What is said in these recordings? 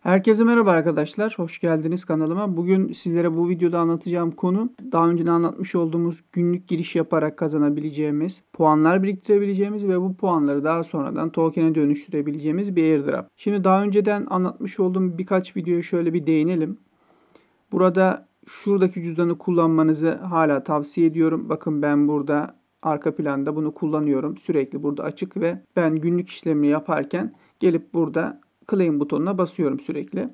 Herkese merhaba arkadaşlar. Hoş geldiniz kanalıma. Bugün sizlere bu videoda anlatacağım konu daha önce de anlatmış olduğumuz günlük giriş yaparak kazanabileceğimiz, puanlar biriktirebileceğimiz ve bu puanları daha sonradan token'e dönüştürebileceğimiz bir airdrop. Şimdi daha önceden anlatmış olduğum birkaç videoya şöyle bir değinelim. Burada şuradaki cüzdanı kullanmanızı hala tavsiye ediyorum. Bakın ben burada arka planda bunu kullanıyorum. Sürekli burada açık ve ben günlük işlemi yaparken gelip burada claim butonuna basıyorum sürekli.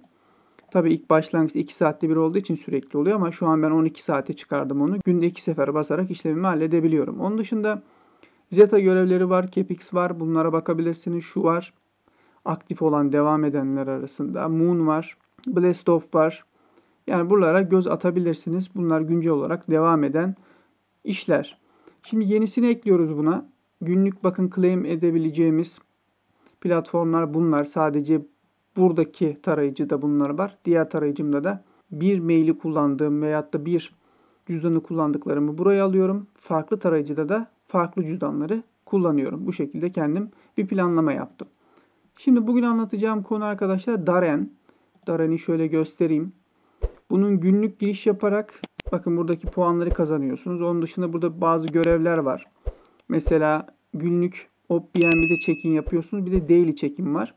Tabii ilk başlangıçta 2 saatte bir olduğu için sürekli oluyor ama şu an ben 12 saate çıkardım onu. Günde 2 sefer basarak işlemimi halledebiliyorum. Onun dışında Zeta görevleri var, Capix var. Bunlara bakabilirsiniz. Şu var. Aktif olan devam edenler arasında. Moon var. Blast Off var. Yani buralara göz atabilirsiniz. Bunlar güncel olarak devam eden işler. Şimdi yenisini ekliyoruz buna. Günlük bakın claim edebileceğimiz Platformlar bunlar. Sadece buradaki tarayıcıda bunlar var. Diğer tarayıcımda da bir maili kullandığım veyahut da bir cüzdanı kullandıklarımı buraya alıyorum. Farklı tarayıcıda da farklı cüzdanları kullanıyorum. Bu şekilde kendim bir planlama yaptım. Şimdi bugün anlatacağım konu arkadaşlar Daren. Daren'i şöyle göstereyim. Bunun günlük giriş yaparak bakın buradaki puanları kazanıyorsunuz. Onun dışında burada bazı görevler var. Mesela günlük OpBNB'de check-in yapıyorsunuz. Bir de daily check-in var.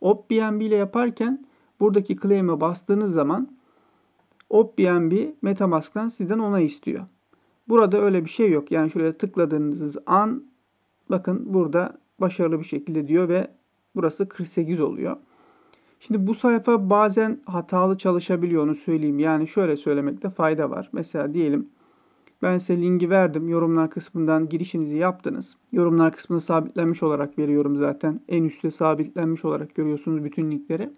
OpBNB ile yaparken buradaki claim'e bastığınız zaman OpBNB Metamask'tan sizden onay istiyor. Burada öyle bir şey yok. Yani şöyle tıkladığınız an bakın burada başarılı bir şekilde diyor ve burası 48 oluyor. Şimdi bu sayfa bazen hatalı çalışabiliyor onu söyleyeyim. Yani şöyle söylemekte fayda var. Mesela diyelim ben size linki verdim. Yorumlar kısmından girişinizi yaptınız. Yorumlar kısmını sabitlenmiş olarak veriyorum zaten. En üstte sabitlenmiş olarak görüyorsunuz bütün linkleri.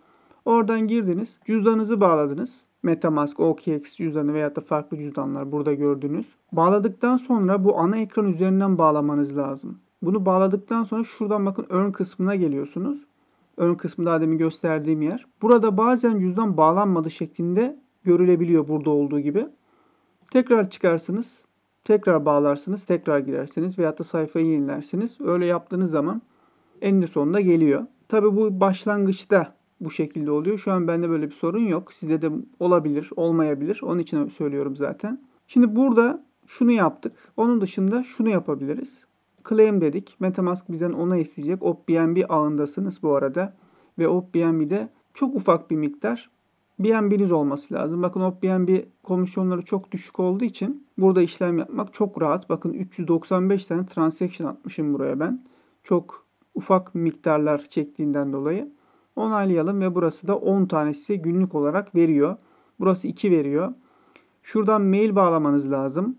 Oradan girdiniz. Cüzdanınızı bağladınız. Metamask, OKX cüzdanı veya da farklı cüzdanlar burada gördüğünüz. Bağladıktan sonra bu ana ekran üzerinden bağlamanız lazım. Bunu bağladıktan sonra şuradan bakın ön kısmına geliyorsunuz. Ön kısmı daha demin gösterdiğim yer. Burada bazen cüzdan bağlanmadı şeklinde görülebiliyor burada olduğu gibi. Tekrar çıkarsınız, tekrar bağlarsınız, tekrar girersiniz veyahut da sayfayı yenilersiniz. Öyle yaptığınız zaman en sonunda geliyor. Tabii bu başlangıçta bu şekilde oluyor. Şu an bende böyle bir sorun yok. Sizde de olabilir, olmayabilir. Onun için söylüyorum zaten. Şimdi burada şunu yaptık. Onun dışında şunu yapabiliriz. Claim dedik. Metamask bizden ona isteyecek. OpenBNB ağındasınız bu arada. Ve OpenBNB'de çok ufak bir miktar BNB'niz olması lazım. Bakın hop BNB komisyonları çok düşük olduğu için burada işlem yapmak çok rahat. Bakın 395 tane transaction atmışım buraya ben. Çok ufak miktarlar çektiğinden dolayı. Onaylayalım ve burası da 10 tane size günlük olarak veriyor. Burası 2 veriyor. Şuradan mail bağlamanız lazım.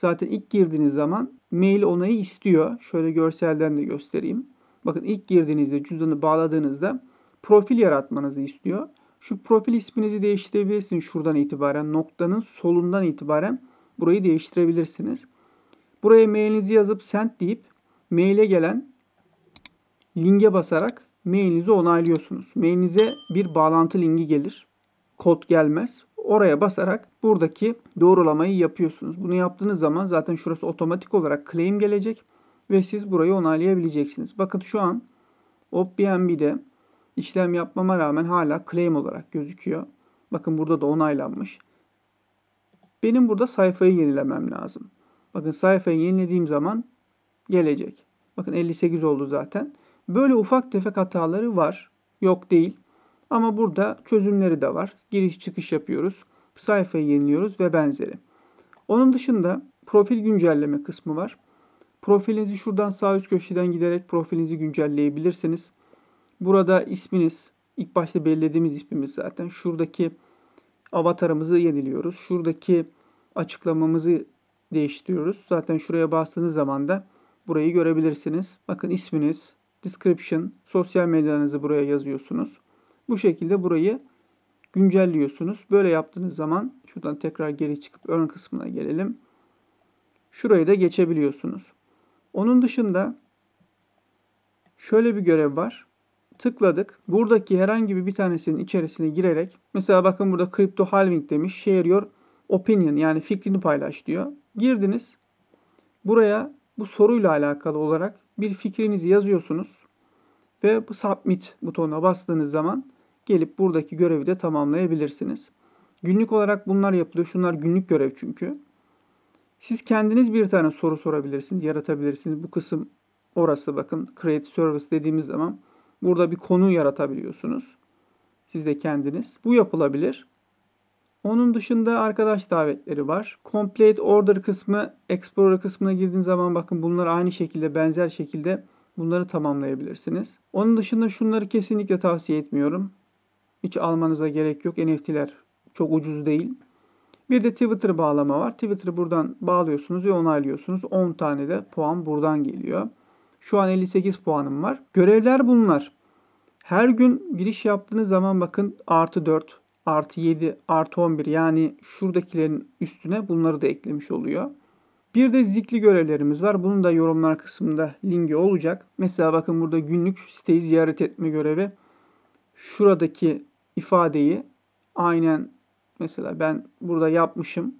Zaten ilk girdiğiniz zaman mail onayı istiyor. Şöyle görselden de göstereyim. Bakın ilk girdiğinizde cüzdanı bağladığınızda profil yaratmanızı istiyor. Şu profil isminizi değiştirebilirsiniz şuradan itibaren. Noktanın solundan itibaren burayı değiştirebilirsiniz. Buraya mailinizi yazıp send deyip maile gelen linke basarak mailinizi onaylıyorsunuz. Mailinize bir bağlantı linki gelir. Kod gelmez. Oraya basarak buradaki doğrulamayı yapıyorsunuz. Bunu yaptığınız zaman zaten şurası otomatik olarak claim gelecek ve siz burayı onaylayabileceksiniz. Bakın şu an OpenBNB'de işlem yapmama rağmen hala claim olarak gözüküyor. Bakın burada da onaylanmış. Benim burada sayfayı yenilemem lazım. Bakın sayfayı yenilediğim zaman gelecek. Bakın 58 oldu zaten. Böyle ufak tefek hataları var. Yok değil. Ama burada çözümleri de var. Giriş çıkış yapıyoruz. Sayfayı yeniliyoruz ve benzeri. Onun dışında profil güncelleme kısmı var. Profilinizi şuradan sağ üst köşeden giderek profilinizi güncelleyebilirsiniz. Burada isminiz, ilk başta belirlediğimiz ismimiz zaten. Şuradaki avatarımızı yeniliyoruz. Şuradaki açıklamamızı değiştiriyoruz. Zaten şuraya bastığınız zaman da burayı görebilirsiniz. Bakın isminiz, description, sosyal medyanızı buraya yazıyorsunuz. Bu şekilde burayı güncelliyorsunuz. Böyle yaptığınız zaman şuradan tekrar geri çıkıp ön kısmına gelelim. Şurayı da geçebiliyorsunuz. Onun dışında şöyle bir görev var tıkladık. Buradaki herhangi bir tanesinin içerisine girerek mesela bakın burada kripto halving demiş. Share your opinion yani fikrini paylaş diyor. Girdiniz. Buraya bu soruyla alakalı olarak bir fikrinizi yazıyorsunuz. Ve bu submit butonuna bastığınız zaman gelip buradaki görevi de tamamlayabilirsiniz. Günlük olarak bunlar yapılıyor. Şunlar günlük görev çünkü. Siz kendiniz bir tane soru sorabilirsiniz, yaratabilirsiniz. Bu kısım orası bakın. Create Service dediğimiz zaman Burada bir konu yaratabiliyorsunuz. Siz de kendiniz. Bu yapılabilir. Onun dışında arkadaş davetleri var. Complete Order kısmı, Explorer kısmına girdiğiniz zaman bakın bunlar aynı şekilde, benzer şekilde bunları tamamlayabilirsiniz. Onun dışında şunları kesinlikle tavsiye etmiyorum. Hiç almanıza gerek yok. NFT'ler çok ucuz değil. Bir de Twitter bağlama var. Twitter'ı buradan bağlıyorsunuz ve onaylıyorsunuz. 10 tane de puan buradan geliyor. Şu an 58 puanım var. Görevler bunlar. Her gün giriş yaptığınız zaman bakın artı 4, artı 7, artı 11 yani şuradakilerin üstüne bunları da eklemiş oluyor. Bir de zikli görevlerimiz var. Bunun da yorumlar kısmında linki olacak. Mesela bakın burada günlük siteyi ziyaret etme görevi. Şuradaki ifadeyi aynen mesela ben burada yapmışım.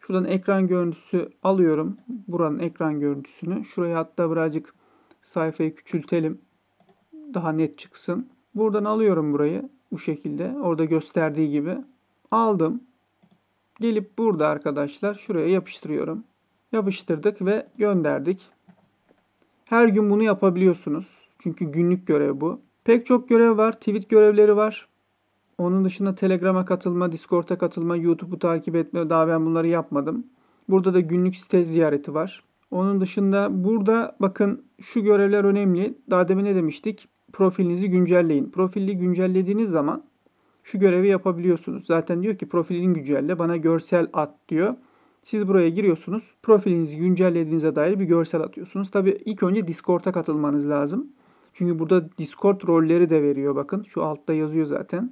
Şuradan ekran görüntüsü alıyorum. Buranın ekran görüntüsünü. Şuraya hatta birazcık sayfayı küçültelim. Daha net çıksın. Buradan alıyorum burayı bu şekilde. Orada gösterdiği gibi. Aldım. Gelip burada arkadaşlar şuraya yapıştırıyorum. Yapıştırdık ve gönderdik. Her gün bunu yapabiliyorsunuz. Çünkü günlük görev bu. Pek çok görev var. Tweet görevleri var. Onun dışında Telegram'a katılma, Discord'a katılma, YouTube'u takip etme daha ben bunları yapmadım. Burada da günlük site ziyareti var. Onun dışında burada bakın şu görevler önemli. Daha demin ne demiştik? Profilinizi güncelleyin. Profili güncellediğiniz zaman şu görevi yapabiliyorsunuz. Zaten diyor ki profilini güncelle bana görsel at diyor. Siz buraya giriyorsunuz. Profilinizi güncellediğinize dair bir görsel atıyorsunuz. Tabi ilk önce Discord'a katılmanız lazım. Çünkü burada Discord rolleri de veriyor bakın. Şu altta yazıyor zaten.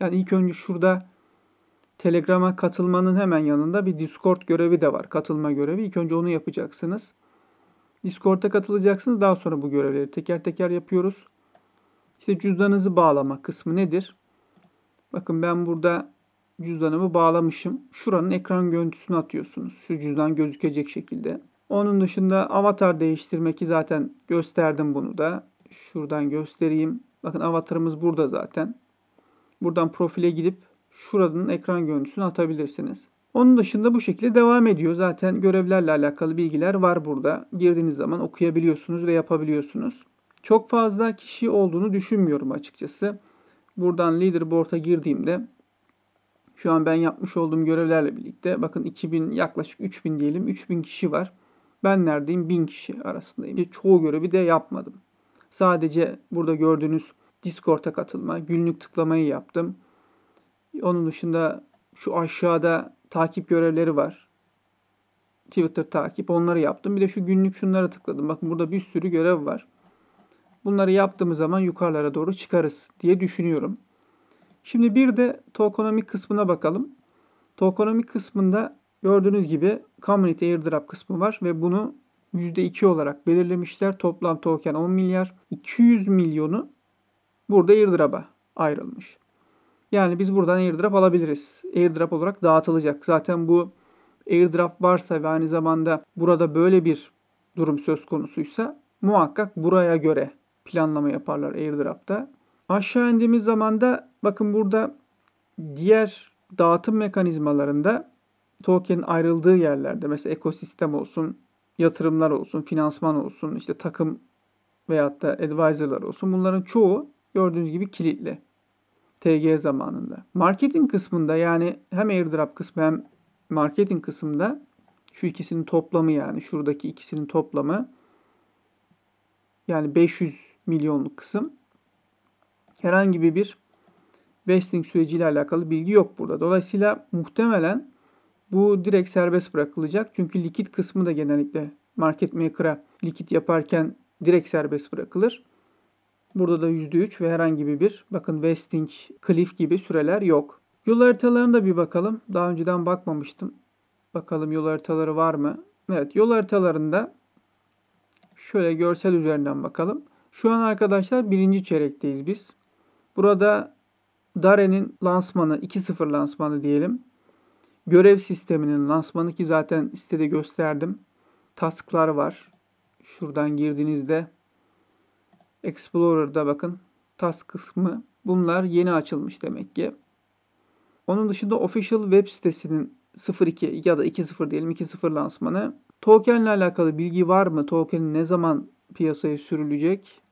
Yani ilk önce şurada Telegram'a katılmanın hemen yanında bir Discord görevi de var. Katılma görevi. İlk önce onu yapacaksınız. Discord'a katılacaksınız. Daha sonra bu görevleri teker teker yapıyoruz. İşte cüzdanınızı bağlama kısmı nedir? Bakın ben burada cüzdanımı bağlamışım. Şuranın ekran görüntüsünü atıyorsunuz. Şu cüzdan gözükecek şekilde. Onun dışında avatar değiştirmeki zaten gösterdim bunu da. Şuradan göstereyim. Bakın avatarımız burada zaten. Buradan profile gidip şuranın ekran görüntüsünü atabilirsiniz. Onun dışında bu şekilde devam ediyor. Zaten görevlerle alakalı bilgiler var burada. Girdiğiniz zaman okuyabiliyorsunuz ve yapabiliyorsunuz. Çok fazla kişi olduğunu düşünmüyorum açıkçası. Buradan leaderboard'a girdiğimde şu an ben yapmış olduğum görevlerle birlikte bakın 2000 yaklaşık 3000 diyelim 3000 kişi var. Ben neredeyim? 1000 kişi arasındayım. Çoğu görevi de yapmadım. Sadece burada gördüğünüz Discord'a katılma, günlük tıklamayı yaptım. Onun dışında şu aşağıda takip görevleri var. Twitter takip onları yaptım. Bir de şu günlük şunlara tıkladım. Bakın burada bir sürü görev var. Bunları yaptığımız zaman yukarılara doğru çıkarız diye düşünüyorum. Şimdi bir de tokenomic kısmına bakalım. Tokenomic kısmında gördüğünüz gibi community airdrop kısmı var ve bunu %2 olarak belirlemişler. Toplam token 10 milyar. 200 milyonu burada airdrop'a ayrılmış. Yani biz buradan airdrop alabiliriz. Airdrop olarak dağıtılacak. Zaten bu airdrop varsa ve aynı zamanda burada böyle bir durum söz konusuysa muhakkak buraya göre planlama yaparlar airdrop'ta. Aşağı indiğimiz zaman da bakın burada diğer dağıtım mekanizmalarında token ayrıldığı yerlerde mesela ekosistem olsun, yatırımlar olsun, finansman olsun, işte takım veyahut da advisor'lar olsun bunların çoğu gördüğünüz gibi kilitli. TG zamanında. Marketing kısmında yani hem airdrop kısmı hem marketing kısmında şu ikisinin toplamı yani şuradaki ikisinin toplamı yani 500 milyonluk kısım herhangi bir vesting süreciyle alakalı bilgi yok burada. Dolayısıyla muhtemelen bu direkt serbest bırakılacak. Çünkü likit kısmı da genellikle market maker'a likit yaparken direkt serbest bırakılır. Burada da %3 ve herhangi bir bakın vesting Cliff gibi süreler yok. Yol haritalarına da bir bakalım. Daha önceden bakmamıştım. Bakalım yol haritaları var mı? Evet yol haritalarında şöyle görsel üzerinden bakalım. Şu an arkadaşlar birinci çeyrekteyiz biz. Burada Dare'nin lansmanı 2.0 lansmanı diyelim. Görev sisteminin lansmanı ki zaten sitede gösterdim. Tasklar var. Şuradan girdiğinizde Explorer'da bakın task kısmı bunlar yeni açılmış demek ki. Onun dışında official web sitesinin 02 ya da 2.0 diyelim 2.0 lansmanı. Token'le alakalı bilgi var mı? Token ne zaman piyasaya sürülecek?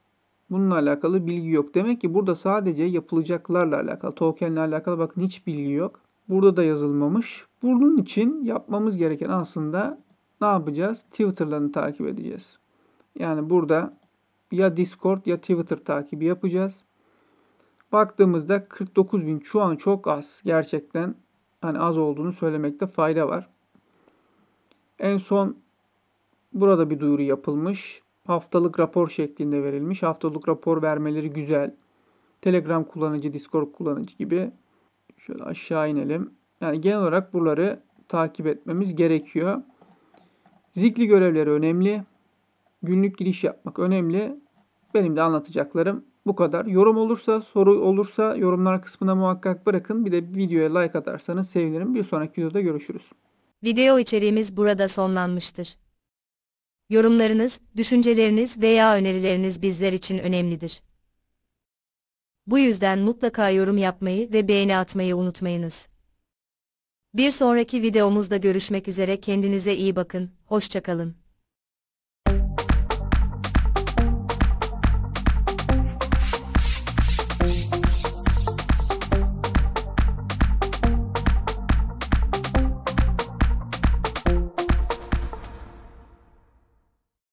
Bununla alakalı bilgi yok. Demek ki burada sadece yapılacaklarla alakalı, token'le alakalı bakın hiç bilgi yok. Burada da yazılmamış. Bunun için yapmamız gereken aslında ne yapacağız? Twitter'larını takip edeceğiz. Yani burada ya Discord ya Twitter takibi yapacağız. Baktığımızda 49 bin şu an çok az. Gerçekten hani az olduğunu söylemekte fayda var. En son burada bir duyuru yapılmış. Haftalık rapor şeklinde verilmiş. Haftalık rapor vermeleri güzel. Telegram kullanıcı, Discord kullanıcı gibi. Şöyle aşağı inelim. Yani genel olarak buraları takip etmemiz gerekiyor. Zikli görevleri önemli günlük giriş yapmak önemli. Benim de anlatacaklarım bu kadar. Yorum olursa, soru olursa yorumlar kısmına muhakkak bırakın. Bir de videoya like atarsanız sevinirim. Bir sonraki videoda görüşürüz. Video içeriğimiz burada sonlanmıştır. Yorumlarınız, düşünceleriniz veya önerileriniz bizler için önemlidir. Bu yüzden mutlaka yorum yapmayı ve beğeni atmayı unutmayınız. Bir sonraki videomuzda görüşmek üzere kendinize iyi bakın, hoşçakalın.